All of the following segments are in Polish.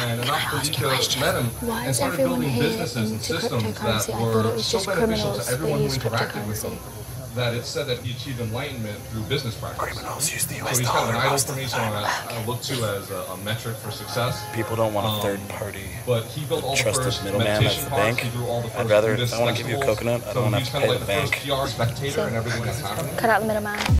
and an opportunity to met him Why and started building businesses and systems that were so beneficial to everyone who interacted with him that it said that he achieved enlightenment through business practice. Criminals use the US so he's kind of an idol for me, so I, look to as a, a, metric for success. People don't want a um, third party. Um, but he built all the first middleman at the bank. I'd rather I want to give you a coconut. I don't so want to have to pay like the, the bank. PR spectator and everything that's happening. Cut out the middleman.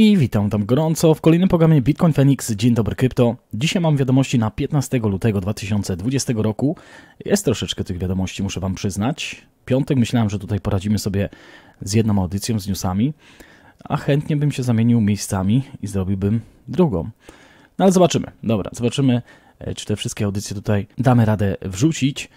I witam tam gorąco w kolejnym programie Bitcoin Phoenix. Dzień dobry krypto. Dzisiaj mam wiadomości na 15 lutego 2020 roku. Jest troszeczkę tych wiadomości, muszę wam przyznać. Piątek myślałem, że tutaj poradzimy sobie z jedną audycją, z newsami, a chętnie bym się zamienił miejscami i zrobiłbym drugą. No ale zobaczymy. Dobra, zobaczymy, e, czy te wszystkie audycje tutaj damy radę wrzucić.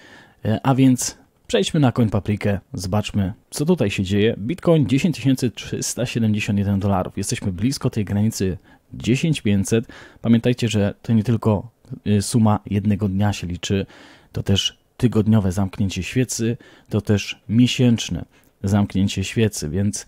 E, a więc Przejdźmy na koń paprikę, zobaczmy co tutaj się dzieje. Bitcoin 10371 dolarów. Jesteśmy blisko tej granicy 10500. Pamiętajcie, że to nie tylko y, suma jednego dnia się liczy, to też tygodniowe zamknięcie świecy, to też miesięczne zamknięcie świecy, więc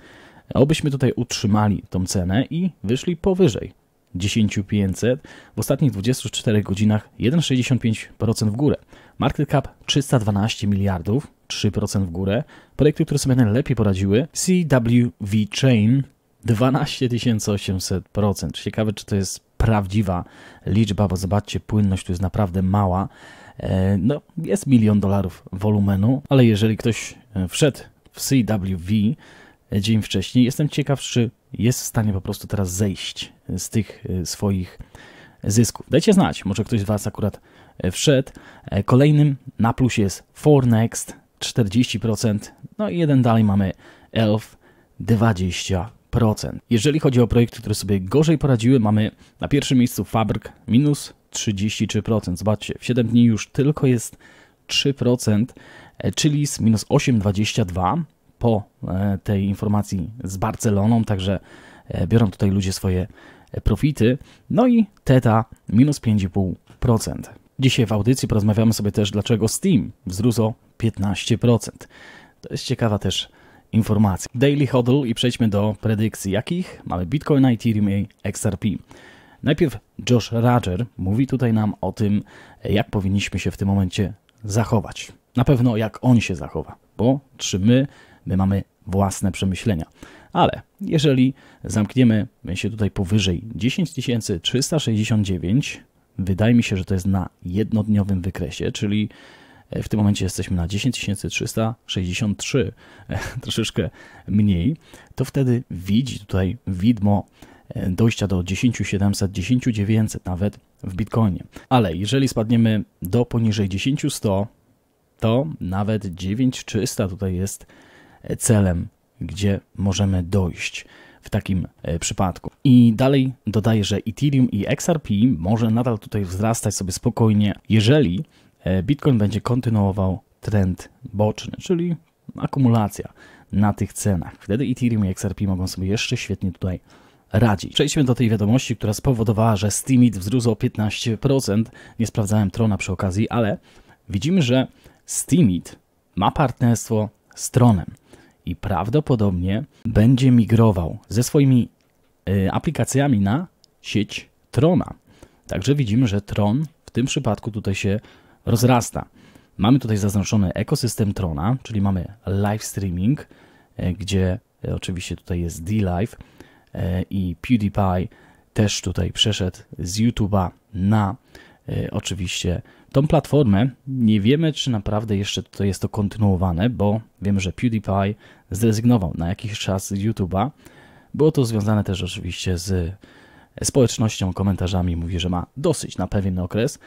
e, obyśmy tutaj utrzymali tą cenę i wyszli powyżej 10500 w ostatnich 24 godzinach 1,65% w górę. Market cap 312 miliardów, 3% w górę. Projekty, które sobie najlepiej poradziły, CWV Chain 12 800%. Ciekawe, czy to jest prawdziwa liczba, bo zobaczcie, płynność tu jest naprawdę mała. E, no, jest milion dolarów wolumenu, ale jeżeli ktoś e, wszedł w CWV e, dzień wcześniej, jestem ciekaw, czy jest w stanie po prostu teraz zejść z tych swoich zysków. Dajcie znać, może ktoś z Was akurat E, wszedł. E, kolejnym na plus jest Fornext 40%, no i jeden dalej mamy Elf 20%. Jeżeli chodzi o projekty, które sobie gorzej poradziły, mamy na pierwszym miejscu Fabryk minus 33%. Zobaczcie, w 7 dni już tylko jest 3%, e, czyli z minus 8,22 po tej informacji z Barceloną, także biorą tutaj ludzie swoje profity. No i Teta minus 5,5%. Dzisiaj w audycji porozmawiamy sobie też, dlaczego Steam wzrósł o 15%. To jest ciekawa też informacja. Daily Hodl i przejdźmy do predykcji. Jakich? Mamy Bitcoin, Ethereum i XRP. Najpierw Josh Roger mówi tutaj nam o tym, jak powinniśmy się w tym momencie zachować. Na pewno jak on się zachowa, bo czy my, my mamy własne przemyślenia. Ale jeżeli zamkniemy się tutaj powyżej 10369, Wydaje mi się, że to jest na jednodniowym wykresie, czyli e, w tym momencie jesteśmy na 10363, e, troszeczkę mniej, to wtedy widzi tutaj widmo e, dojścia do 10700, 10900 nawet w Bitcoinie. Ale jeżeli spadniemy do poniżej 10100, to nawet 9300 tutaj jest celem, gdzie możemy dojść w takim e, przypadku. I dalej dodaję, że Ethereum i XRP może nadal tutaj wzrastać sobie spokojnie, jeżeli e, Bitcoin będzie kontynuował trend boczny, czyli akumulacja na tych cenach. Wtedy Ethereum i XRP mogą sobie jeszcze świetnie tutaj radzić. Przejdźmy do tej wiadomości, która spowodowała, że Steemit wzrósł o 15%. Nie sprawdzałem Trona przy okazji, ale widzimy, że Steemit ma partnerstwo z Tronem i prawdopodobnie będzie migrował ze swoimi y, aplikacjami na sieć Trona. Także widzimy, że Tron w tym przypadku tutaj się rozrasta. Mamy tutaj zaznaczony ekosystem Trona, czyli mamy live streaming, y, gdzie oczywiście tutaj jest D-Live y, i PewDiePie też tutaj przeszedł z YouTube'a na oczywiście tą platformę. Nie wiemy, czy naprawdę jeszcze tutaj jest to kontynuowane, bo wiemy, że PewDiePie zrezygnował na jakiś czas z YouTube'a. Było to związane też oczywiście z społecznością, komentarzami. Mówi, że ma dosyć na pewien okres.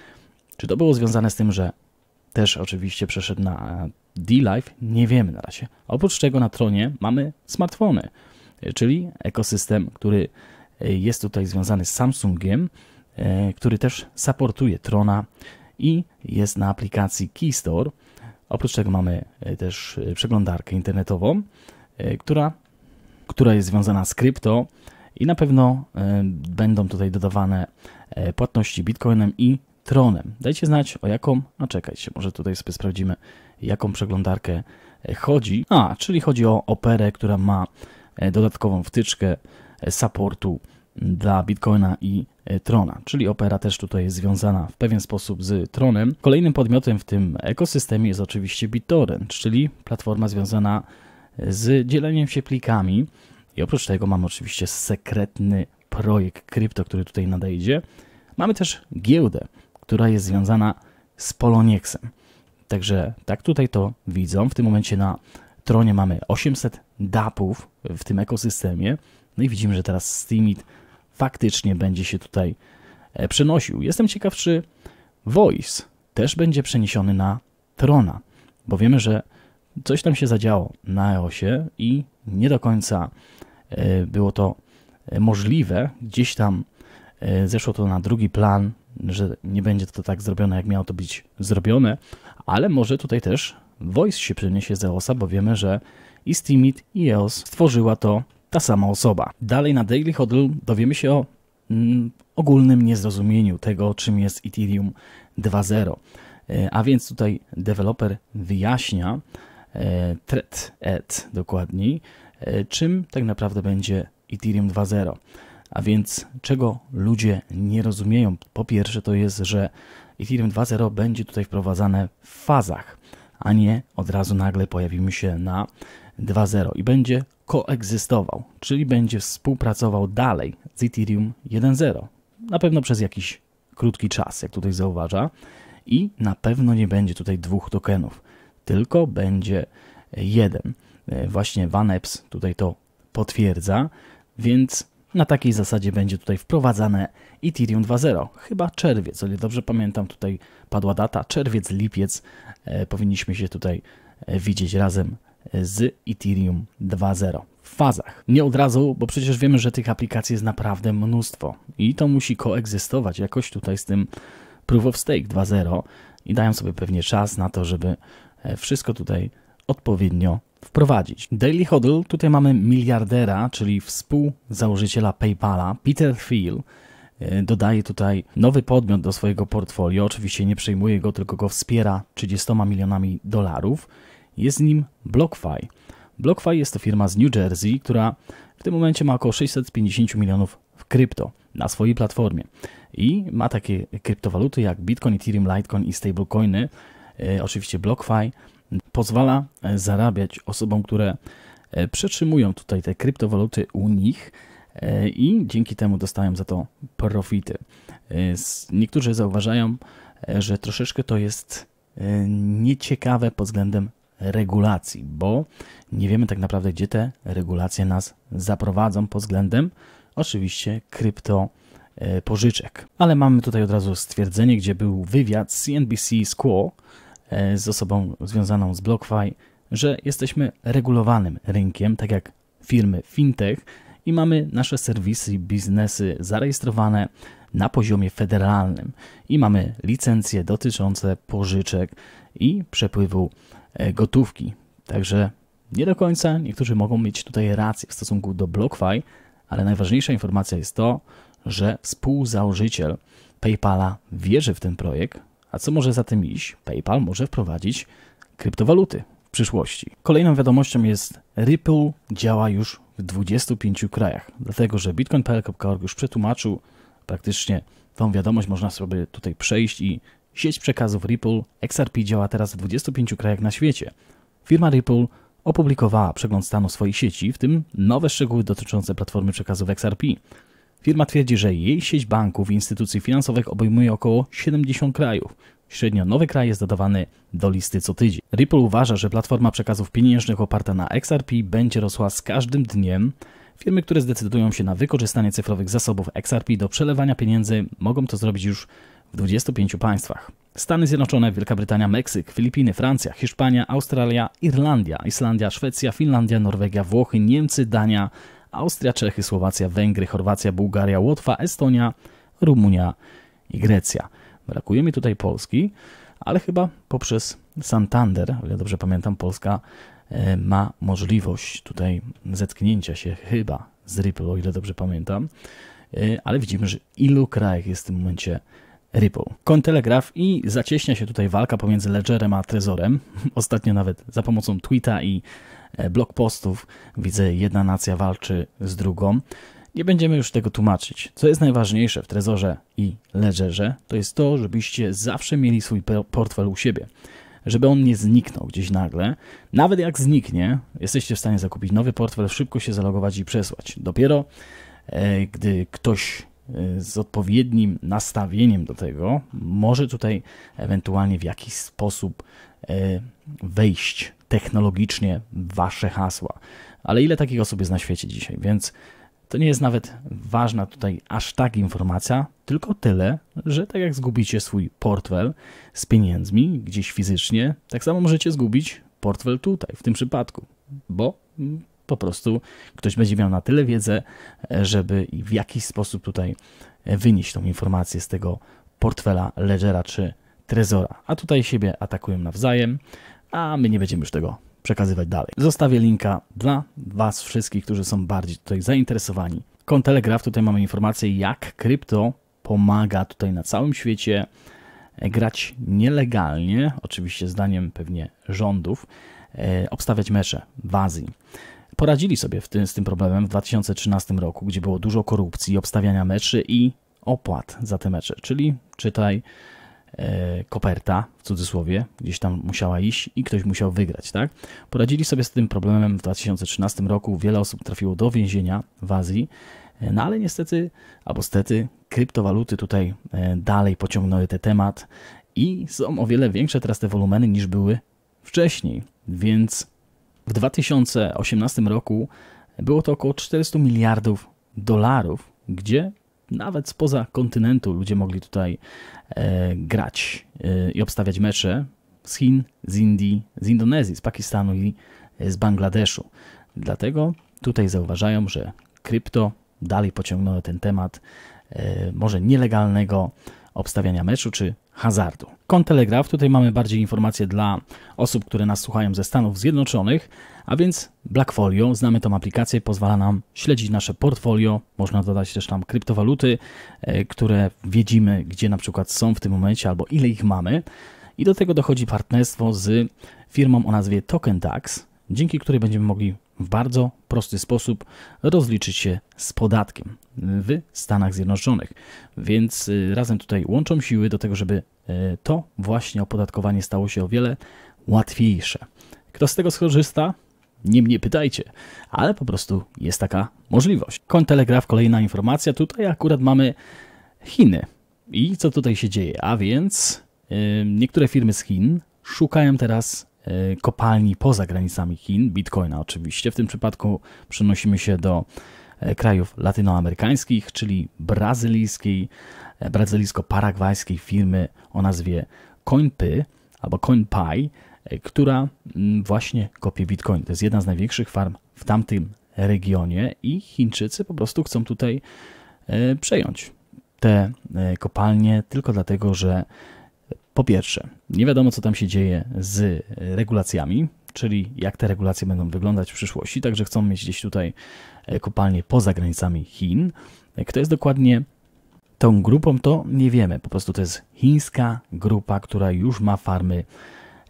Czy to było związane z tym, że też oczywiście przeszedł na e, D-Live? Nie wiemy na razie. Oprócz tego na tronie mamy smartfony, e, czyli ekosystem, który e, jest tutaj związany z Samsungiem, który też supportuje Trona i jest na aplikacji Keystore. Oprócz tego mamy e, też e, przeglądarkę internetową, e, która, która jest związana z krypto i na pewno będą tutaj dodawane płatności Bitcoinem i Tronem. Dajcie znać o jaką, a no czekajcie, może tutaj sobie sprawdzimy jaką przeglądarkę chodzi. A, czyli chodzi o Operę, która ma dodatkową wtyczkę supportu dla Bitcoina i E, trona, czyli Opera też tutaj jest związana w pewien sposób z Tronem. Kolejnym podmiotem w tym ekosystemie jest oczywiście BitTorrent, czyli platforma związana e, z dzieleniem się plikami. I oprócz tego mamy oczywiście sekretny projekt krypto, który tutaj nadejdzie. Mamy też giełdę, która jest związana z Poloniexem. Także tak tutaj to widzą. W tym momencie na tronie mamy 800 dapów w tym ekosystemie. No i widzimy, że teraz Steemit faktycznie będzie się tutaj e, przenosił. Jestem ciekaw, czy Voice też będzie przeniesiony na Trona, bo wiemy, że coś tam się zadziało na EOSie i nie do końca e, było to e, możliwe. Gdzieś tam zeszło to na drugi plan, że nie będzie to tak zrobione, jak miało to być zrobione, ale może tutaj też Voice się przeniesie z EOSa, bo wiemy, że i Steamit, i EOS stworzyła to ta sama osoba. Dalej na Daily Hodl dowiemy się o mm, ogólnym niezrozumieniu tego, czym jest Ethereum 2.0. E, a więc tutaj deweloper wyjaśnia e, thread ed dokładniej, e, czym tak naprawdę będzie Ethereum 2.0. A więc czego ludzie nie rozumieją? Po pierwsze to jest, że Ethereum 2.0 będzie tutaj wprowadzane w fazach, a nie od razu nagle pojawimy się na 2.0 i będzie koegzystował, czyli będzie współpracował dalej z Ethereum 1.0. Na pewno przez jakiś krótki czas, jak tutaj zauważa. I na pewno nie będzie tutaj dwóch tokenów, tylko będzie jeden. E, właśnie VanEpps tutaj to potwierdza, więc na takiej zasadzie będzie tutaj wprowadzane Ethereum 2.0, chyba czerwiec, o ile dobrze pamiętam, tutaj padła data, czerwiec, lipiec, e, powinniśmy się tutaj e, widzieć razem z Ethereum 2.0 w fazach. Nie od razu, bo przecież wiemy, że tych aplikacji jest naprawdę mnóstwo i to musi koegzystować jakoś tutaj z tym Proof of Stake 2.0 i dają sobie pewnie czas na to, żeby e, wszystko tutaj odpowiednio wprowadzić. Daily Hodl, tutaj mamy miliardera, czyli współzałożyciela PayPala, Peter Thiel, e, dodaje tutaj nowy podmiot do swojego portfolio, oczywiście nie przejmuje go, tylko go wspiera 30 milionami dolarów jest nim BlockFi. BlockFi jest to firma z New Jersey, która w tym momencie ma około 650 milionów w krypto na swojej platformie i ma takie kryptowaluty jak Bitcoin, Ethereum, Litecoin i stablecoiny. E, oczywiście BlockFi pozwala e, zarabiać osobom, które e, przetrzymują tutaj te kryptowaluty u nich i dzięki temu dostają za to profity. Niektórzy zauważają, że troszeczkę to jest nieciekawe pod względem regulacji, bo nie wiemy tak naprawdę, gdzie te regulacje nas zaprowadzą pod względem oczywiście krypto e, pożyczek. Ale mamy tutaj od razu stwierdzenie, gdzie był wywiad CNBC z e, z osobą związaną z BlockFi, że jesteśmy regulowanym rynkiem, tak jak firmy fintech i mamy nasze serwisy i biznesy zarejestrowane na poziomie federalnym i mamy licencje dotyczące pożyczek i przepływu E, gotówki. Także nie do końca niektórzy mogą mieć tutaj rację w stosunku do BlockFi, ale najważniejsza informacja jest to, że współzałożyciel PayPala wierzy w ten projekt, a co może za tym iść? PayPal może wprowadzić kryptowaluty w przyszłości. Kolejną wiadomością jest Ripple działa już w 25 krajach, dlatego że bitcoin.pl.org już przetłumaczył praktycznie tą wiadomość, można sobie tutaj przejść i Sieć przekazów Ripple XRP działa teraz w 25 krajach na świecie. Firma Ripple opublikowała przegląd stanu swojej sieci, w tym nowe szczegóły dotyczące platformy przekazów XRP. Firma twierdzi, że jej sieć banków i instytucji finansowych obejmuje około 70 krajów. Średnio nowy kraj jest dodawany do listy co tydzień. Ripple uważa, że platforma przekazów pieniężnych oparta na XRP będzie rosła z każdym dniem. Firmy, które zdecydują się na wykorzystanie cyfrowych zasobów XRP do przelewania pieniędzy, mogą to zrobić już 25 państwach. Stany Zjednoczone, Wielka Brytania, Meksyk, Filipiny, Francja, Hiszpania, Australia, Irlandia, Islandia, Szwecja, Finlandia, Norwegia, Włochy, Niemcy, Dania, Austria, Czechy, Słowacja, Węgry, Chorwacja, Bułgaria, Łotwa, Estonia, Rumunia i Grecja. Brakuje mi tutaj Polski, ale chyba poprzez Santander, o ile dobrze pamiętam, Polska e, ma możliwość tutaj zetknięcia się chyba z Ripple, o ile dobrze pamiętam, e, ale widzimy, że ilu krajach jest w tym momencie rybą. Kontelegraf i zacieśnia się tutaj walka pomiędzy Ledgerem a Trezorem. Ostatnio nawet za pomocą tweeta i e, blog postów widzę jedna nacja walczy z drugą. Nie będziemy już tego tłumaczyć. Co jest najważniejsze w Trezorze i Ledgerze, to jest to, żebyście zawsze mieli swój portfel u siebie. Żeby on nie zniknął gdzieś nagle. Nawet jak zniknie, jesteście w stanie zakupić nowy portfel, szybko się zalogować i przesłać. Dopiero e, gdy ktoś Y, z odpowiednim nastawieniem do tego może tutaj ewentualnie w jakiś sposób y, wejść technologicznie w wasze hasła. Ale ile takich osób jest na świecie dzisiaj? Więc to nie jest nawet ważna tutaj aż tak informacja, tylko tyle, że tak jak zgubicie swój portfel z pieniędzmi gdzieś fizycznie, tak samo możecie zgubić portfel tutaj, w tym przypadku, bo mm, po prostu ktoś będzie miał na tyle wiedzę, e, żeby w jakiś sposób tutaj e, wynieść tą informację z tego portfela Ledgera czy Trezora. A tutaj siebie atakują nawzajem, a my nie będziemy już tego przekazywać dalej. Zostawię linka dla Was wszystkich, którzy są bardziej tutaj zainteresowani. Kontelegraf, tutaj mamy informację, jak krypto pomaga tutaj na całym świecie e, grać nielegalnie, oczywiście zdaniem pewnie rządów, obstawiać mecze w Azji poradzili sobie tym, z tym problemem w 2013 roku, gdzie było dużo korupcji, obstawiania meczy i opłat za te mecze, czyli czytaj e, koperta, w cudzysłowie, gdzieś tam musiała iść i ktoś musiał wygrać, tak? Poradzili sobie z tym problemem w 2013 roku, wiele osób trafiło do więzienia w Azji, e, no ale niestety, albo stety, kryptowaluty tutaj e, dalej pociągnęły ten temat i są o wiele większe teraz te wolumeny niż były wcześniej, więc w 2018 roku było to około 400 miliardów dolarów, gdzie nawet spoza kontynentu ludzie mogli tutaj e, grać e, i obstawiać mecze z Chin, z Indii, z Indonezji, z Pakistanu i z Bangladeszu. Dlatego tutaj zauważają, że krypto dalej pociągnęło ten temat e, może nielegalnego obstawiania meczu czy hazardu. Kontelegraf, tutaj mamy bardziej informacje dla osób, które nas słuchają ze Stanów Zjednoczonych, a więc Blackfolio, znamy tą aplikację, pozwala nam śledzić nasze portfolio, można dodać też tam kryptowaluty, e, które wiedzimy, gdzie na przykład są w tym momencie albo ile ich mamy. I do tego dochodzi partnerstwo z firmą o nazwie Token dzięki której będziemy mogli w bardzo prosty sposób rozliczyć się z podatkiem w Stanach Zjednoczonych. Więc y, razem tutaj łączą siły do tego, żeby y, to właśnie opodatkowanie stało się o wiele łatwiejsze. Kto z tego skorzysta? Nie mnie pytajcie, ale po prostu jest taka możliwość. Koń Telegraf, kolejna informacja. Tutaj akurat mamy Chiny. I co tutaj się dzieje? A więc y, niektóre firmy z Chin szukają teraz E, kopalni poza granicami Chin, bitcoina oczywiście. W tym przypadku przenosimy się do e, krajów latynoamerykańskich, czyli brazylijskiej, e, brazylijsko-paragwajskiej firmy o nazwie CoinPy albo CoinPy, która mm, właśnie kopie bitcoin. To jest jedna z największych farm w tamtym regionie i Chińczycy po prostu chcą tutaj przejąć te kopalnie tylko dlatego, że po pierwsze, nie wiadomo, co tam się dzieje z e, regulacjami, czyli jak te regulacje będą wyglądać w przyszłości, także chcą mieć gdzieś tutaj e, kopalnie poza granicami Chin. E, kto jest dokładnie tą grupą, to nie wiemy. Po prostu to jest chińska grupa, która już ma farmy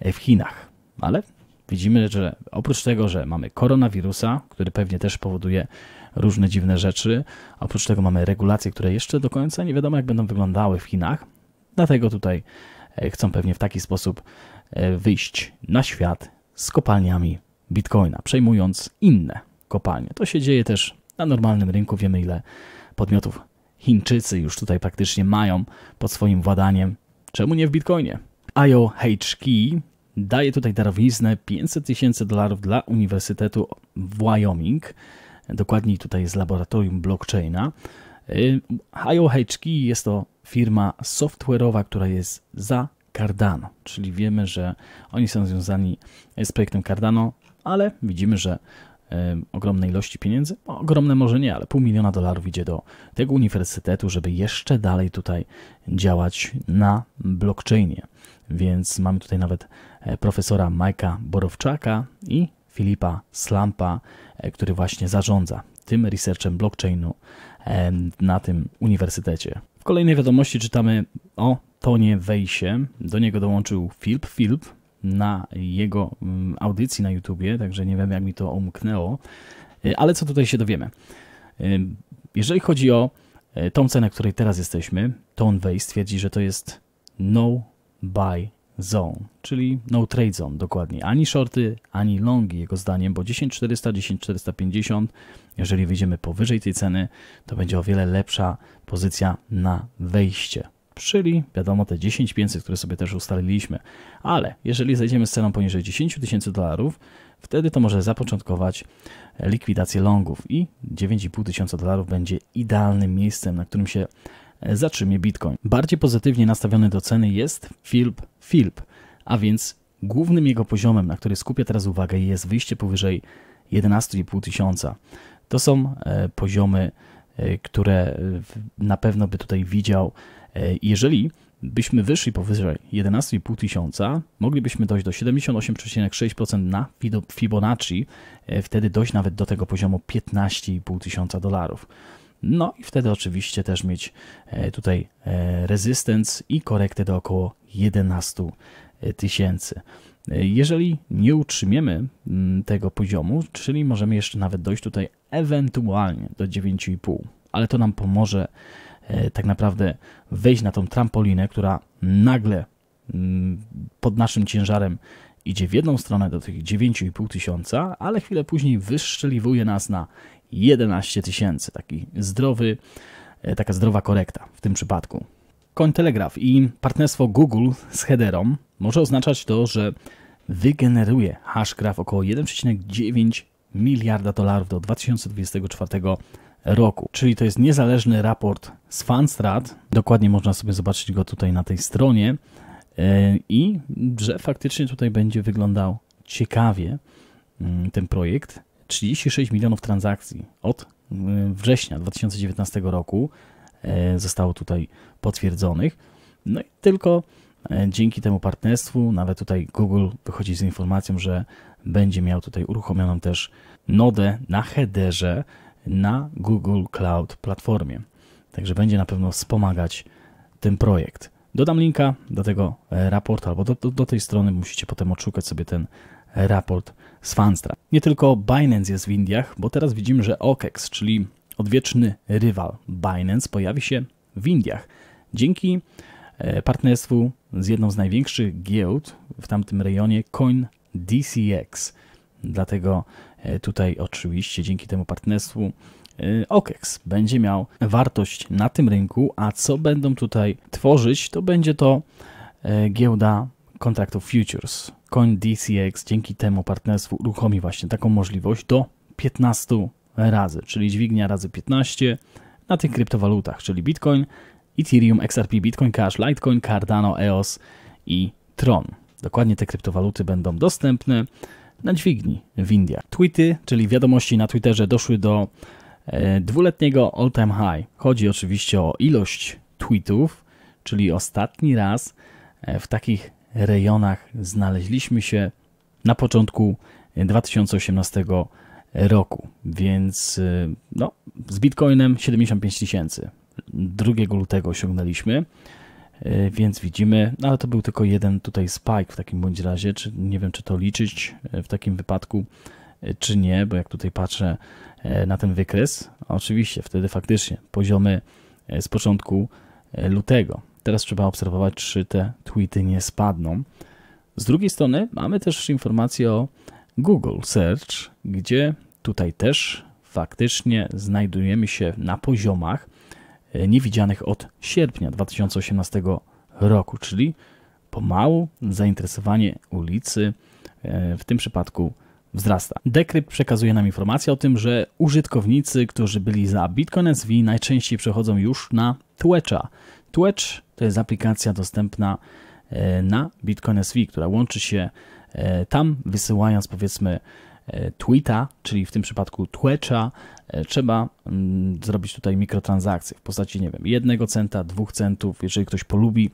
w Chinach. Ale widzimy, że oprócz tego, że mamy koronawirusa, który pewnie też powoduje różne dziwne rzeczy, oprócz tego mamy regulacje, które jeszcze do końca nie wiadomo, jak będą wyglądały w Chinach. Dlatego tutaj E, chcą pewnie w taki sposób e, wyjść na świat z kopalniami bitcoina, przejmując inne kopalnie. To się dzieje też na normalnym rynku. Wiemy, ile podmiotów Chińczycy już tutaj praktycznie mają pod swoim władaniem. Czemu nie w bitcoinie? IOHK daje tutaj darowiznę 500 tysięcy dolarów dla Uniwersytetu w Wyoming, dokładniej tutaj z laboratorium blockchaina, Y, IOHQ jest to firma software'owa, która jest za Cardano, czyli wiemy, że oni są związani y, z projektem Cardano, ale widzimy, że y, ogromne ilości pieniędzy, no, ogromne może nie, ale pół miliona dolarów idzie do tego uniwersytetu, żeby jeszcze dalej tutaj działać na blockchainie. Więc mamy tutaj nawet e, profesora Majka Borowczaka i Filipa Slampa, e, który właśnie zarządza tym researchem blockchainu na tym uniwersytecie. W kolejnej wiadomości czytamy o Tonie Wejsie. Do niego dołączył Filip Filip na jego mm, audycji na YouTubie, także nie wiem jak mi to umknęło. Y, ale co tutaj się dowiemy? Jeżeli chodzi o e, tą cenę, której teraz jesteśmy, Tone Weiss twierdzi, że to jest no buy zone, czyli no trade zone dokładnie. Ani shorty, ani longi jego zdaniem, bo 10400, 10450 jeżeli wyjdziemy powyżej tej ceny, to będzie o wiele lepsza pozycja na wejście. Czyli wiadomo te 10 500, które sobie też ustaliliśmy. Ale jeżeli zejdziemy z ceną poniżej 10 000 dolarów, wtedy to może zapoczątkować e, likwidację longów i 9,5 tysiąca dolarów będzie idealnym miejscem, na którym się e, zatrzymie Bitcoin. Bardziej pozytywnie nastawiony do ceny jest Philp Philp, a więc głównym jego poziomem, na który skupia teraz uwagę jest wyjście powyżej 11,5 tysiąca. To są e, poziomy, e, które e, na pewno by tutaj widział. Jeżeli byśmy wyszli powyżej 11,5 tysiąca, moglibyśmy dojść do 78,6% na Fibonacci, wtedy dojść nawet do tego poziomu 15,5 tysiąca dolarów. No i wtedy oczywiście też mieć tutaj rezystens i korektę do około 11 tysięcy. Jeżeli nie utrzymiemy mm, tego poziomu, czyli możemy jeszcze nawet dojść tutaj ewentualnie do 9,5, ale to nam pomoże e, tak naprawdę wejść na tą trampolinę, która nagle mm, pod naszym ciężarem idzie w jedną stronę do tych 9,5 tysiąca, ale chwilę później wyszczeliwuje nas na 11 tysięcy. Taki zdrowy, e, taka zdrowa korekta w tym przypadku. Cointelegraph i partnerstwo Google z Hederą może oznaczać to, że wygeneruje Hashgraph około 1,9 miliarda dolarów do 2024 roku. Czyli to jest niezależny raport z Fanstrat. Dokładnie można sobie zobaczyć go tutaj na tej stronie e, i że faktycznie tutaj będzie wyglądał ciekawie mm, ten projekt. 36 milionów transakcji od mm, września 2019 roku E, zostało tutaj potwierdzonych. No i tylko e, dzięki temu partnerstwu, nawet tutaj Google wychodzi z informacją, że będzie miał tutaj uruchomioną też nodę na headerze na Google Cloud platformie. Także będzie na pewno wspomagać ten projekt. Dodam linka do tego e, raportu, albo do, do, do tej strony musicie potem odszukać sobie ten raport z Fanstra. Nie tylko Binance jest w Indiach, bo teraz widzimy, że OKEX, czyli odwieczny rywal Binance pojawi się w Indiach. Dzięki e, partnerstwu z jedną z największych giełd w tamtym rejonie Coin DCX. Dlatego e, tutaj oczywiście dzięki temu partnerstwu e, OKEX będzie miał wartość na tym rynku, a co będą tutaj tworzyć, to będzie to giełda kontraktów futures. Coin DCX dzięki temu partnerstwu uruchomi właśnie taką możliwość do 15 razy, czyli dźwignia razy 15 na tych kryptowalutach, czyli Bitcoin, Ethereum, XRP, Bitcoin Cash, Litecoin, Cardano, EOS i Tron. Dokładnie te kryptowaluty będą dostępne na dźwigni w Indiach. Tweety, czyli wiadomości na Twitterze doszły do e, dwuletniego all-time high. Chodzi oczywiście o ilość tweetów, czyli ostatni raz e, w takich rejonach znaleźliśmy się na początku 2018 e, roku roku, więc y, no, z Bitcoinem 75 tysięcy. 2 lutego osiągnęliśmy, y, więc widzimy, no, ale to był tylko jeden tutaj spike w takim bądź razie, czy nie wiem, czy to liczyć y, w takim wypadku, czy nie, bo jak tutaj patrzę na ten wykres, oczywiście wtedy faktycznie poziomy z początku lutego. Teraz trzeba obserwować, czy te tweety nie spadną. Z drugiej strony mamy też informację o Google Search, gdzie Tutaj też faktycznie znajdujemy się na poziomach e, niewidzianych od sierpnia 2018 roku, czyli pomału zainteresowanie ulicy e, w tym przypadku wzrasta. Decrypt przekazuje nam informację o tym, że użytkownicy, którzy byli za Bitcoin SV najczęściej przechodzą już na Twitcha. Twitch to jest aplikacja dostępna e, na Bitcoin SV, która łączy się tam wysyłając powiedzmy E, tweeta, czyli w tym przypadku Twitcha, e, trzeba mm, zrobić tutaj mikrotransakcje w postaci, nie wiem, jednego centa, dwóch centów, jeżeli ktoś polubi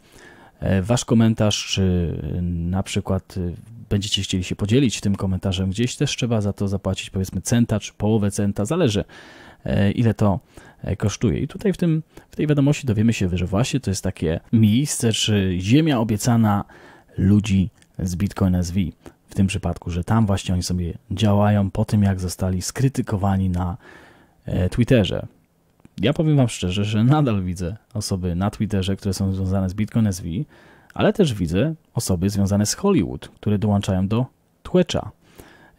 e, wasz komentarz, czy na przykład będziecie chcieli się podzielić tym komentarzem gdzieś, też trzeba za to zapłacić powiedzmy centa, czy połowę centa, zależy ile to kosztuje. I tutaj w, tym, w tej wiadomości dowiemy się, że właśnie to jest takie miejsce, czy ziemia obiecana ludzi z Bitcoin SV w tym przypadku, że tam właśnie oni sobie działają po tym, jak zostali skrytykowani na e, Twitterze. Ja powiem Wam szczerze, że nadal widzę osoby na Twitterze, które są związane z Bitcoin SV, ale też widzę osoby związane z Hollywood, które dołączają do Twitcha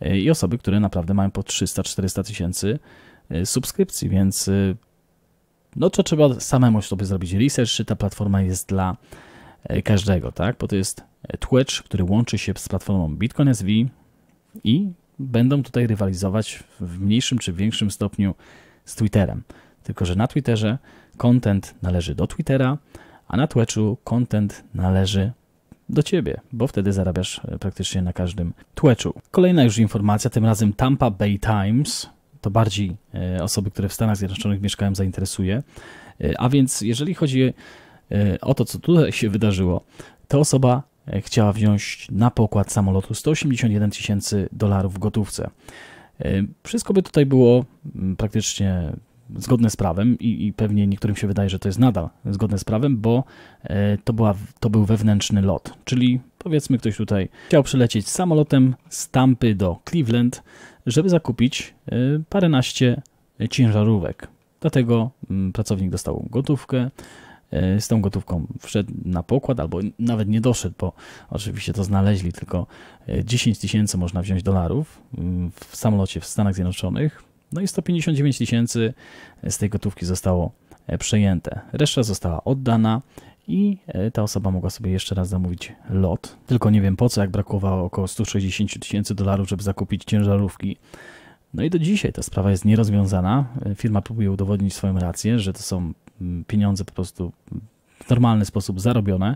e, i osoby, które naprawdę mają po 300-400 tysięcy e, subskrypcji, więc no to trzeba samemu sobie zrobić research, czy ta platforma jest dla każdego, tak? Bo to jest Twitch, który łączy się z platformą Bitcoin SV i będą tutaj rywalizować w mniejszym czy większym stopniu z Twitterem. Tylko, że na Twitterze content należy do Twittera, a na Twitchu content należy do ciebie, bo wtedy zarabiasz e, praktycznie na każdym Twitchu. Kolejna już informacja, tym razem Tampa Bay Times, to bardziej e, osoby, które w Stanach Zjednoczonych mieszkają, zainteresuje. E, a więc jeżeli chodzi o to, co tutaj się wydarzyło, to osoba E, chciała wziąć na pokład samolotu 181 tysięcy dolarów w gotówce. E, wszystko by tutaj było mm, praktycznie zgodne z prawem i, i, pewnie niektórym się wydaje, że to jest nadal zgodne z prawem, bo e, to, była, to był wewnętrzny lot, czyli powiedzmy ktoś tutaj chciał przylecieć samolotem z Tampy do Cleveland, żeby zakupić paręnaście ciężarówek. Dlatego mm, pracownik dostał gotówkę, E, z tą gotówką wszedł na pokład, albo nawet nie doszedł, bo oczywiście to znaleźli, tylko 10 e, tysięcy można wziąć dolarów mm, w samolocie w Stanach Zjednoczonych, no i 159 tysięcy e, z tej gotówki zostało przejęte. Reszta została oddana i ta osoba mogła sobie jeszcze raz zamówić lot. Tylko nie wiem po co, jak brakowało około 160 tysięcy dolarów, żeby zakupić ciężarówki. No i do dzisiaj ta sprawa jest nierozwiązana. Firma próbuje udowodnić swoją rację, że to są pieniądze po prostu w normalny sposób zarobione,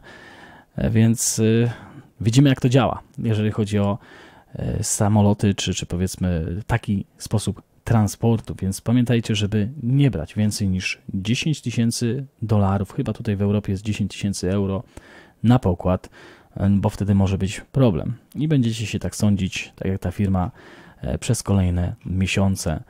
e, więc y, widzimy jak to działa, jeżeli chodzi o e, samoloty, czy, czy powiedzmy taki sposób transportu, więc pamiętajcie, żeby nie brać więcej niż 10 tysięcy dolarów, chyba tutaj w Europie jest 10 tysięcy euro na pokład, e, bo wtedy może być problem i będziecie się tak sądzić, tak jak ta firma przez kolejne miesiące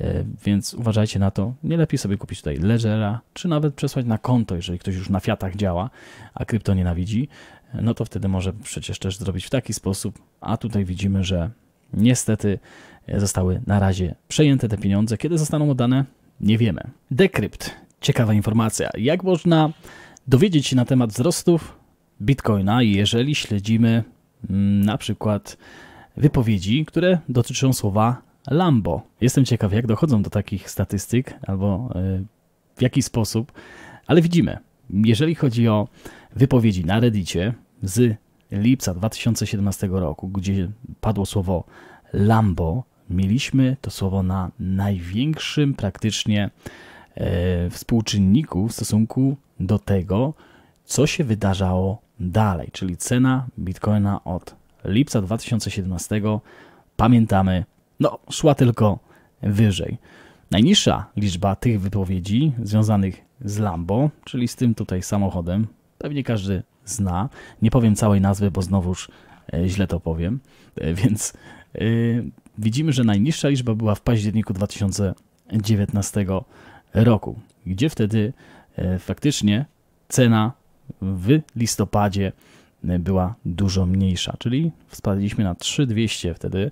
E, więc uważajcie na to. Nie lepiej sobie kupić tutaj Ledgera, czy nawet przesłać na konto, jeżeli ktoś już na Fiatach działa, a krypto nienawidzi, e, no to wtedy może przecież też zrobić w taki sposób. A tutaj widzimy, że niestety e, zostały na razie przejęte te pieniądze. Kiedy zostaną oddane? Nie wiemy. Decrypt. Ciekawa informacja. Jak można dowiedzieć się na temat wzrostów Bitcoina, jeżeli śledzimy mm, na przykład wypowiedzi, które dotyczą słowa Lambo. Jestem ciekaw, jak dochodzą do takich statystyk, albo e, w jaki sposób, ale widzimy. Jeżeli chodzi o wypowiedzi na Reddicie z lipca 2017 roku, gdzie padło słowo Lambo, mieliśmy to słowo na największym praktycznie e, współczynniku w stosunku do tego, co się wydarzało dalej, czyli cena bitcoina od lipca 2017, pamiętamy, no, szła tylko wyżej. Najniższa liczba tych wypowiedzi związanych z Lambo, czyli z tym tutaj samochodem, pewnie każdy zna. Nie powiem całej nazwy, bo znowuż e, źle to powiem, e, więc yy, widzimy, że najniższa liczba była w październiku 2019 roku, gdzie wtedy yy, faktycznie cena w listopadzie była dużo mniejsza, czyli spadliśmy na 3200 wtedy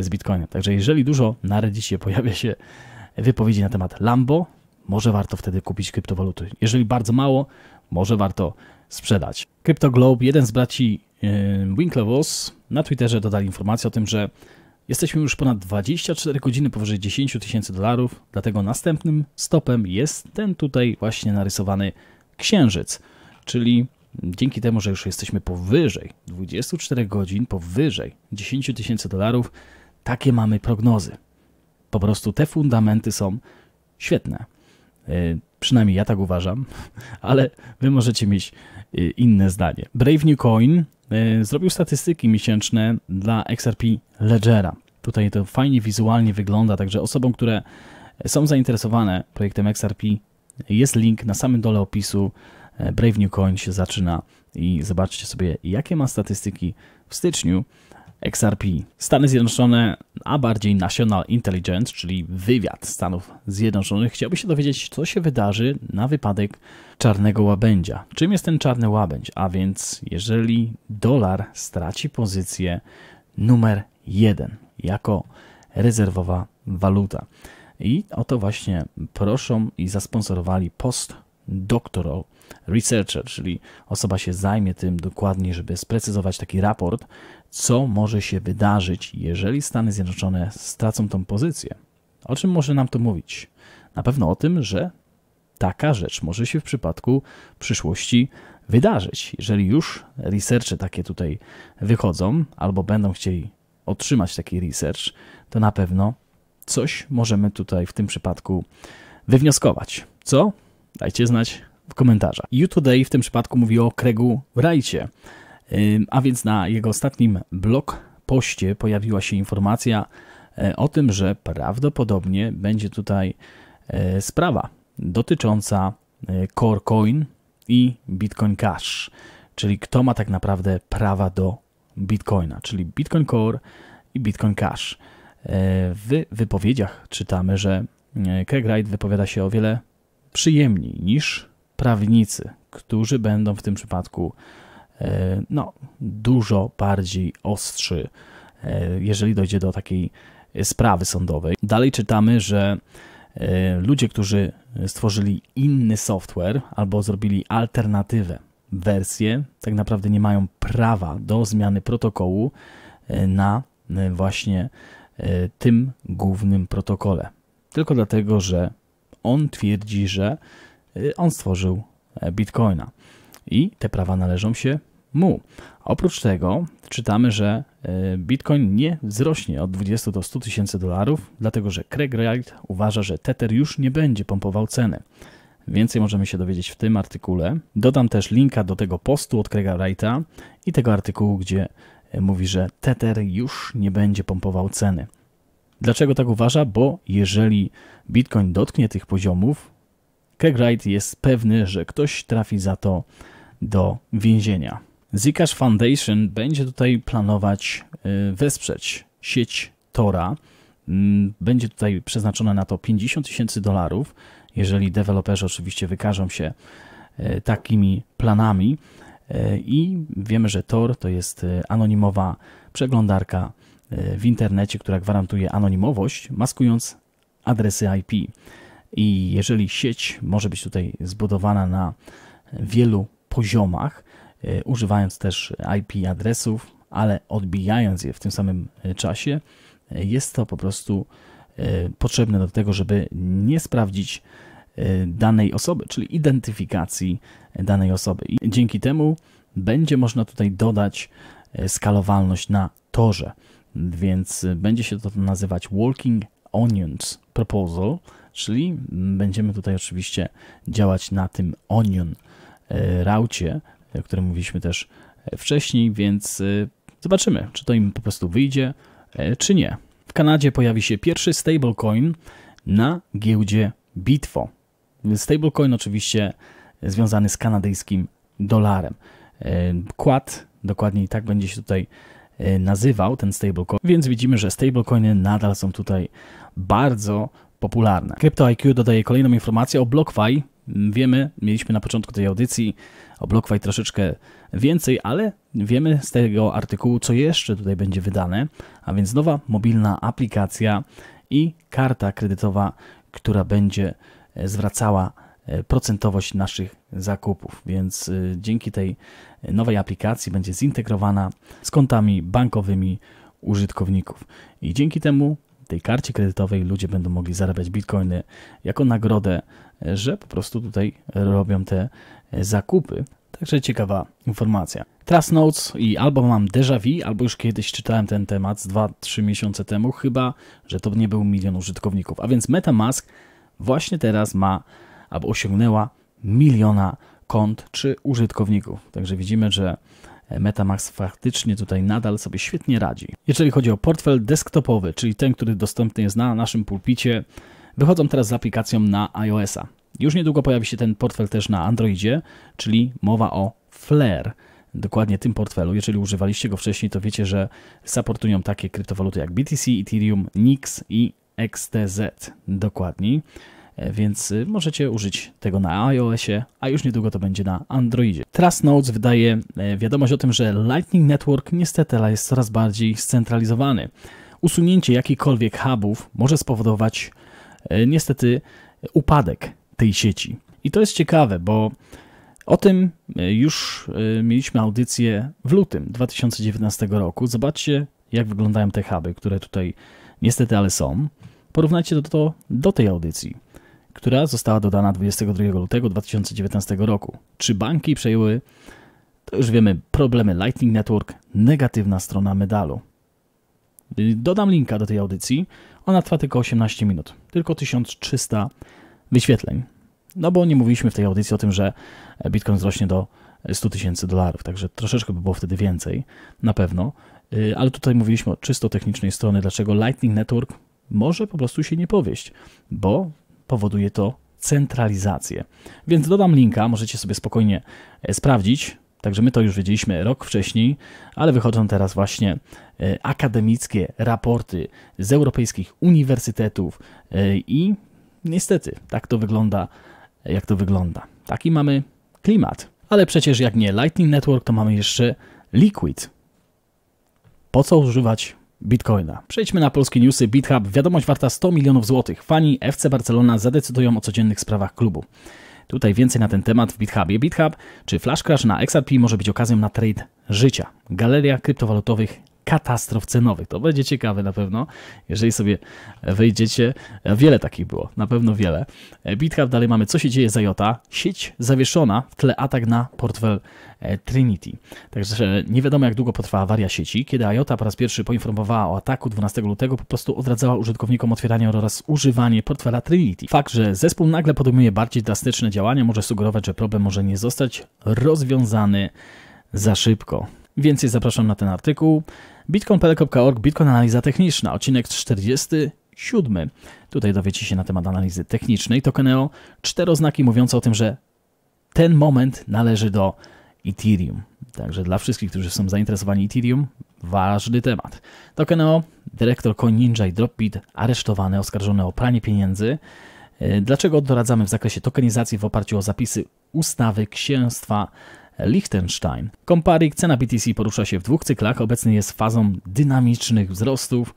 z Bitcoinem. Także jeżeli dużo na Reddicie pojawia się wypowiedzi na temat Lambo, może warto wtedy kupić kryptowaluty. Jeżeli bardzo mało, może warto sprzedać. CryptoGlobe, jeden z braci yy, Winklevoss na Twitterze dodali informację o tym, że jesteśmy już ponad 24 godziny powyżej 10 tysięcy dolarów, dlatego następnym stopem jest ten tutaj właśnie narysowany księżyc, czyli dzięki temu, że już jesteśmy powyżej 24 godzin, powyżej 10 tysięcy dolarów, takie mamy prognozy. Po prostu te fundamenty są świetne. E, przynajmniej ja tak uważam, ale wy możecie mieć e, inne zdanie. Brave New Coin e, zrobił statystyki miesięczne dla XRP Ledgera. Tutaj to fajnie wizualnie wygląda, także osobom, które są zainteresowane projektem XRP, jest link na samym dole opisu. Brave New Coin się zaczyna i zobaczcie sobie, jakie ma statystyki w styczniu. XRP. Stany Zjednoczone, a bardziej National Intelligence, czyli wywiad Stanów Zjednoczonych, chciałby się dowiedzieć, co się wydarzy na wypadek czarnego łabędzia. Czym jest ten czarny łabędź? A więc, jeżeli dolar straci pozycję numer jeden jako rezerwowa waluta. I o to właśnie proszą i zasponsorowali post doctoral researcher, czyli osoba się zajmie tym dokładniej, żeby sprecyzować taki raport, co może się wydarzyć, jeżeli Stany Zjednoczone stracą tą pozycję. O czym może nam to mówić? Na pewno o tym, że taka rzecz może się w przypadku przyszłości wydarzyć. Jeżeli już researche takie tutaj wychodzą, albo będą chcieli otrzymać taki research, to na pewno coś możemy tutaj w tym przypadku wywnioskować. Co Dajcie znać w komentarzach. You Today w tym przypadku mówi o Kregu Wrightie, a więc na jego ostatnim blog poście pojawiła się informacja e, o tym, że prawdopodobnie będzie tutaj e, sprawa dotycząca e, CoreCoin i Bitcoin Cash, czyli kto ma tak naprawdę prawa do Bitcoina, czyli Bitcoin Core i Bitcoin Cash. W wypowiedziach czytamy, że Craig Wright wypowiada się o wiele przyjemniej niż prawnicy, którzy będą w tym przypadku e, no, dużo bardziej ostrzy, e, jeżeli dojdzie do takiej sprawy sądowej. Dalej czytamy, że e, ludzie, którzy stworzyli inny software albo zrobili alternatywę, wersję, tak naprawdę nie mają prawa do zmiany protokołu na właśnie tym głównym protokole. Tylko dlatego, że on twierdzi, że y, on stworzył e, bitcoina i te prawa należą się mu. Oprócz tego czytamy, że e, bitcoin nie wzrośnie od 20 do 100 tysięcy dolarów, dlatego że Craig Wright uważa, że Tether już nie będzie pompował ceny. Więcej możemy się dowiedzieć w tym artykule. Dodam też linka do tego postu od Craiga Wrighta i tego artykułu, gdzie e, mówi, że Tether już nie będzie pompował ceny. Dlaczego tak uważa? Bo jeżeli Bitcoin dotknie tych poziomów, Craig Wright jest pewny, że ktoś trafi za to do więzienia. Zcash Foundation będzie tutaj planować y, wesprzeć sieć Tora. Mm, będzie tutaj przeznaczone na to 50 tysięcy dolarów, jeżeli deweloperzy oczywiście wykażą się y, takimi planami. Y, I wiemy, że Tor to jest anonimowa przeglądarka E, w internecie, która gwarantuje anonimowość, maskując adresy IP. I jeżeli sieć może być tutaj zbudowana na wielu poziomach, e, używając też IP adresów, ale odbijając je w tym samym e, czasie, jest to po prostu potrzebne do tego, żeby nie sprawdzić danej osoby, czyli identyfikacji danej osoby. I dzięki temu będzie można tutaj dodać skalowalność na torze więc będzie się to nazywać Walking Onions Proposal, czyli będziemy tutaj oczywiście działać na tym Onion e, raucie, o którym mówiliśmy też wcześniej, więc e, zobaczymy, czy to im po prostu wyjdzie, e, czy nie. W Kanadzie pojawi się pierwszy stablecoin na giełdzie Bitwo. Stablecoin oczywiście związany z kanadyjskim dolarem. Kład, dokładniej tak będzie się tutaj E, nazywał ten stablecoin, więc widzimy, że stablecoiny nadal są tutaj bardzo popularne. Crypto IQ dodaje kolejną informację o BlockFi. Mm, wiemy, mieliśmy na początku tej audycji o BlockFi troszeczkę więcej, ale wiemy z tego artykułu, co jeszcze tutaj będzie wydane, a więc nowa mobilna aplikacja i karta kredytowa, która będzie e, zwracała E, procentowość naszych zakupów, więc e, dzięki tej nowej aplikacji będzie zintegrowana z kontami bankowymi użytkowników. I dzięki temu tej karcie kredytowej ludzie będą mogli zarabiać bitcoiny jako nagrodę, e, że po prostu tutaj robią te zakupy. Także ciekawa informacja. Trust Notes i albo mam déjà vu, albo już kiedyś czytałem ten temat z 2-3 miesiące temu, chyba, że to nie był milion użytkowników. A więc MetaMask właśnie teraz ma aby osiągnęła miliona kont czy użytkowników. Także widzimy, że MetaMask faktycznie tutaj nadal sobie świetnie radzi. Jeżeli chodzi o portfel desktopowy, czyli ten, który dostępny jest na naszym pulpicie, wychodzą teraz z aplikacją na iOS-a. Już niedługo pojawi się ten portfel też na Androidzie, czyli mowa o Flare. Dokładnie tym portfelu. Jeżeli używaliście go wcześniej, to wiecie, że supportują takie kryptowaluty jak BTC, Ethereum, NIX i XTZ. Dokładniej. E, więc y, możecie użyć tego na iOSie, a już niedługo to będzie na Androidzie. Trust Notes wydaje e, wiadomość o tym, że Lightning Network niestety jest coraz bardziej scentralizowany. Usunięcie jakichkolwiek hubów może spowodować e, niestety upadek tej sieci. I to jest ciekawe, bo o tym już mieliśmy audycję w lutym 2019 roku. Zobaczcie, jak wyglądają te huby, które tutaj niestety ale są. Porównajcie to do, do tej audycji która została dodana 22 lutego 2019 roku. Czy banki przejęły, to już wiemy, problemy Lightning Network, negatywna strona medalu. Dodam linka do tej audycji. Ona trwa tylko 18 minut, tylko 1300 wyświetleń. No bo nie mówiliśmy w tej audycji o tym, że Bitcoin wzrośnie do 100 tysięcy dolarów, także troszeczkę by było wtedy więcej, na pewno. Y, ale tutaj mówiliśmy o czysto technicznej strony, dlaczego Lightning Network może po prostu się nie powieść, bo powoduje to centralizację. Więc dodam linka, możecie sobie spokojnie e, sprawdzić. Także my to już wiedzieliśmy rok wcześniej, ale wychodzą teraz właśnie e, akademickie raporty z europejskich uniwersytetów e, i niestety tak to wygląda, jak to wygląda. Taki mamy klimat. Ale przecież jak nie Lightning Network, to mamy jeszcze Liquid. Po co używać Bitcoina. Przejdźmy na polskie newsy. BitHub, wiadomość warta 100 milionów złotych. Fani FC Barcelona zadecydują o codziennych sprawach klubu. Tutaj więcej na ten temat w BitHubie. BitHub czy Flash Crash na XRP może być okazją na trade życia. Galeria kryptowalutowych katastrof cenowych. To będzie ciekawe na pewno, jeżeli sobie wejdziecie. Wiele takich było, na pewno wiele. E, BitHub dalej mamy, co się dzieje z Jota. Sieć zawieszona, w tle atak na portfel e, Trinity. Także e, nie wiadomo jak długo potrwa awaria sieci. Kiedy IOTA po raz pierwszy poinformowała o ataku 12 lutego, po prostu odradzała użytkownikom otwieranie oraz używanie portfela Trinity. Fakt, że zespół nagle podejmuje bardziej drastyczne działania może sugerować, że problem może nie zostać rozwiązany za szybko. Więcej zapraszam na ten artykuł bitcoin.pl.org, Bitcoin Analiza Techniczna, odcinek 47. Tutaj dowiecie się na temat analizy technicznej Tokeneo. Cztery znaki mówiące o tym, że ten moment należy do Ethereum. Także dla wszystkich, którzy są zainteresowani Ethereum, ważny temat. Tokeneo, dyrektor Coin Ninja i Dropbit aresztowany, oskarżony o pranie pieniędzy. E, dlaczego doradzamy w zakresie tokenizacji w oparciu o zapisy ustawy księstwa Liechtenstein. Komparik. cena BTC porusza się w dwóch cyklach, obecny jest fazą dynamicznych wzrostów.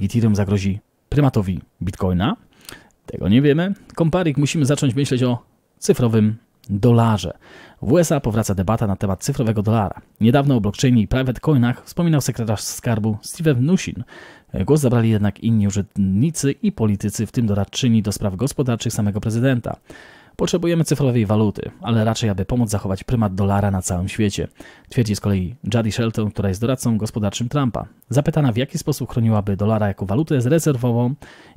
i Ethereum zagrozi prymatowi Bitcoina. Tego nie wiemy. Komparik. musimy zacząć myśleć o cyfrowym dolarze. W USA powraca debata na temat cyfrowego dolara. Niedawno o blockchainie i private coinach wspominał sekretarz skarbu Steven Mnuchin. Głos zabrali jednak inni urzędnicy i politycy, w tym doradczyni do spraw gospodarczych samego prezydenta. Potrzebujemy cyfrowej waluty, ale raczej aby pomóc zachować prymat dolara na całym świecie. Twierdzi z kolei Jody Shelton, która jest doradcą gospodarczym Trumpa. Zapytana w jaki sposób chroniłaby dolara jako walutę z rezerwową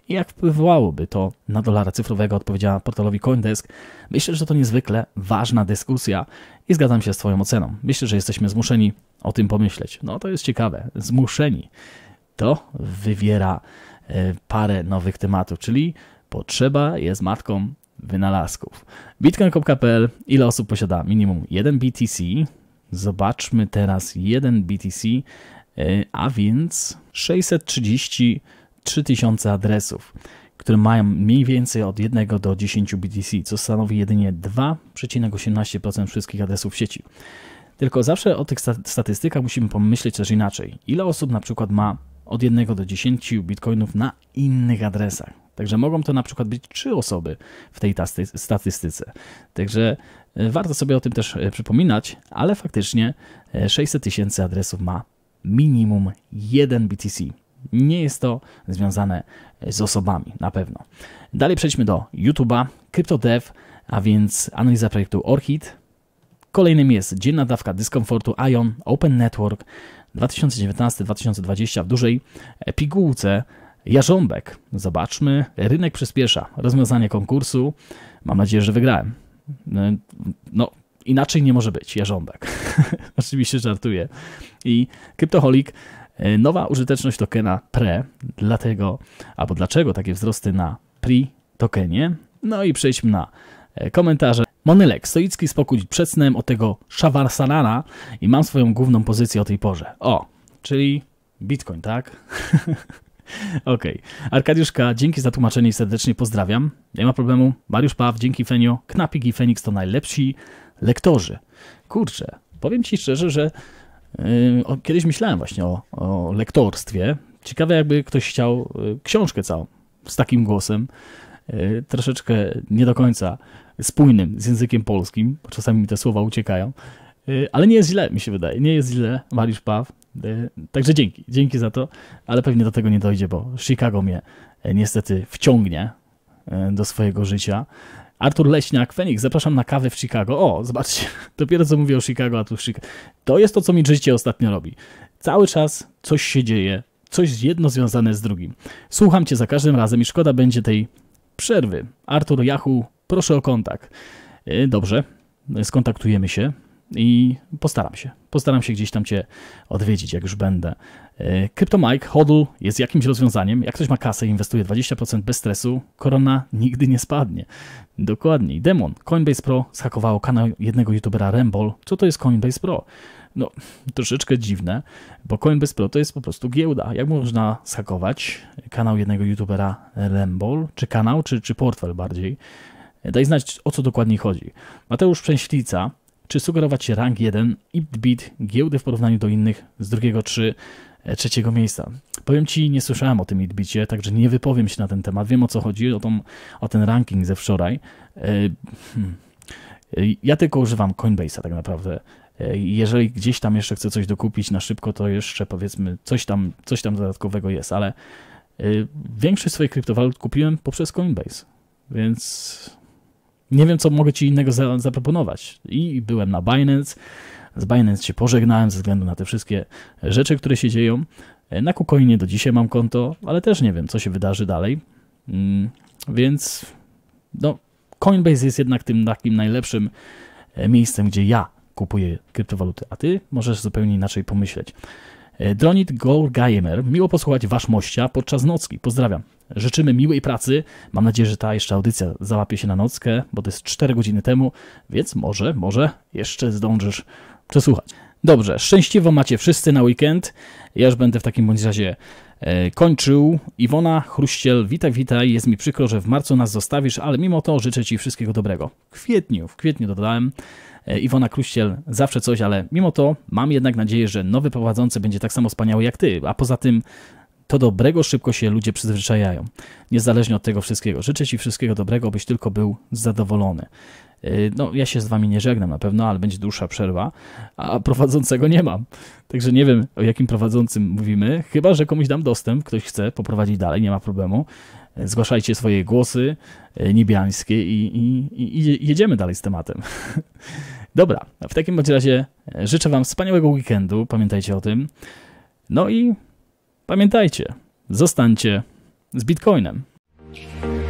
i jak wpływałoby to na dolara cyfrowego, odpowiedziała portalowi Coindesk. Myślę, że to niezwykle ważna dyskusja i zgadzam się z Twoją oceną. Myślę, że jesteśmy zmuszeni o tym pomyśleć. No to jest ciekawe. Zmuszeni. To wywiera e, parę nowych tematów, czyli potrzeba jest matką wynalazków. Bitcoin.pl, ile osób posiada? Minimum 1 BTC. Zobaczmy teraz 1 BTC, y, a więc 633 tysiące adresów, które mają mniej więcej od 1 do 10 BTC, co stanowi jedynie 2,18% wszystkich adresów w sieci. Tylko zawsze o tych statystykach musimy pomyśleć też inaczej. Ile osób na przykład ma od 1 do 10 bitcoinów na innych adresach? Także mogą to na przykład być trzy osoby w tej statystyce. Także e, warto sobie o tym też e, przypominać, ale faktycznie 600 e, tysięcy adresów ma minimum jeden BTC. Nie jest to związane z osobami, na pewno. Dalej przejdźmy do YouTube'a, CryptoDev, a więc analiza projektu Orchid. Kolejnym jest dzienna dawka dyskomfortu Ion, Open Network 2019-2020 w dużej pigułce Jarząbek. Zobaczmy. Rynek przyspiesza. Rozwiązanie konkursu. Mam nadzieję, że wygrałem. No, no inaczej nie może być. Jarząbek. Oczywiście żartuję. I Kryptoholik. E, nowa użyteczność tokena PRE. Dlatego, albo dlaczego takie wzrosty na PRI tokenie? No i przejdźmy na e, komentarze. Monylek, stoicki spokój przed snem od tego Shavarsanana i mam swoją główną pozycję o tej porze. O, czyli Bitcoin, tak? Okej. Okay. Arkadiuszka, dzięki za tłumaczenie i serdecznie pozdrawiam. Nie ma problemu. Mariusz Paw, dzięki Fenio. Knapik i Feniks to najlepsi lektorzy. Kurczę, powiem Ci szczerze, że yy, o, kiedyś myślałem właśnie o, o lektorstwie. Ciekawe, jakby ktoś chciał yy, książkę całą z takim głosem, yy, troszeczkę nie do końca spójnym z językiem polskim, bo czasami mi te słowa uciekają. Y, ale nie jest źle, mi się wydaje. Nie jest źle, Mariusz Paw. E, także dzięki, dzięki za to, ale pewnie do tego nie dojdzie, bo Chicago mnie e, niestety wciągnie e, do swojego życia. Artur Leśniak, Fenik, zapraszam na kawę w Chicago. O, zobaczcie, dopiero co mówię o Chicago, a tu Chicago. To jest to, co mi życie ostatnio robi. Cały czas coś się dzieje, coś jedno związane z drugim. Słucham cię za każdym razem i szkoda będzie tej przerwy. Artur Jachu, proszę o kontakt. Dobrze, skontaktujemy się. I postaram się. Postaram się gdzieś tam Cię odwiedzić, jak już będę. CryptoMike, e, hodl jest jakimś rozwiązaniem. Jak ktoś ma kasę i inwestuje 20% bez stresu, korona nigdy nie spadnie. Dokładnie. Demon, Coinbase Pro zhakowało kanał jednego youtubera Rembol. Co to jest Coinbase Pro? No, troszeczkę dziwne, bo Coinbase Pro to jest po prostu giełda. Jak można zhakować kanał jednego youtubera Rembol? Czy kanał, czy, czy portfel bardziej? E, daj znać, o co dokładnie chodzi. Mateusz Przęślica czy sugerować rank 1 IBIT giełdy w porównaniu do innych z drugiego czy e, trzeciego miejsca. Powiem Ci, nie słyszałem o tym IBITie, także nie wypowiem się na ten temat. Wiem o co chodzi, o, tą, o ten ranking ze wczoraj. E, hmm. e, ja tylko używam Coinbase'a tak naprawdę. Jeżeli gdzieś tam jeszcze chcę coś dokupić na szybko, to jeszcze powiedzmy coś tam, coś tam dodatkowego jest, ale większość swoich kryptowalut kupiłem poprzez Coinbase, więc nie wiem, co mogę ci innego za, zaproponować. I byłem na Binance, z Binance się pożegnałem ze względu na te wszystkie rzeczy, które się dzieją. E, na KuCoinie do dzisiaj mam konto, ale też nie wiem, co się wydarzy dalej. Mm, więc no, Coinbase jest jednak tym takim najlepszym e, miejscem, gdzie ja kupuję kryptowaluty, a ty możesz zupełnie inaczej pomyśleć. E, Dronit Gamer, miło posłuchać Wasz mościa podczas nocki. Pozdrawiam. Życzymy miłej pracy. Mam nadzieję, że ta jeszcze audycja załapie się na nockę, bo to jest 4 godziny temu, więc może, może jeszcze zdążysz przesłuchać. Dobrze, szczęśliwo macie wszyscy na weekend. Ja już będę w takim bądź razie e, kończył. Iwona Chruściel, witaj, witaj. Jest mi przykro, że w marcu nas zostawisz, ale mimo to życzę Ci wszystkiego dobrego. W kwietniu, w kwietniu dodałem. E, Iwona Kruściel zawsze coś, ale mimo to mam jednak nadzieję, że nowy prowadzący będzie tak samo wspaniały jak ty, a poza tym to dobrego szybko się ludzie przyzwyczajają. Niezależnie od tego wszystkiego. Życzę Ci wszystkiego dobrego, byś tylko był zadowolony. E, no, ja się z Wami nie żegnam na pewno, ale będzie dłuższa przerwa, a prowadzącego nie mam. Także nie wiem, o jakim prowadzącym mówimy, chyba, że komuś dam dostęp, ktoś chce poprowadzić dalej, nie ma problemu. E, zgłaszajcie swoje głosy niebiańskie i, i, i jedziemy dalej z tematem. Dobra, w takim bądź razie e, życzę Wam wspaniałego weekendu, pamiętajcie o tym. No i pamiętajcie, zostańcie z Bitcoinem.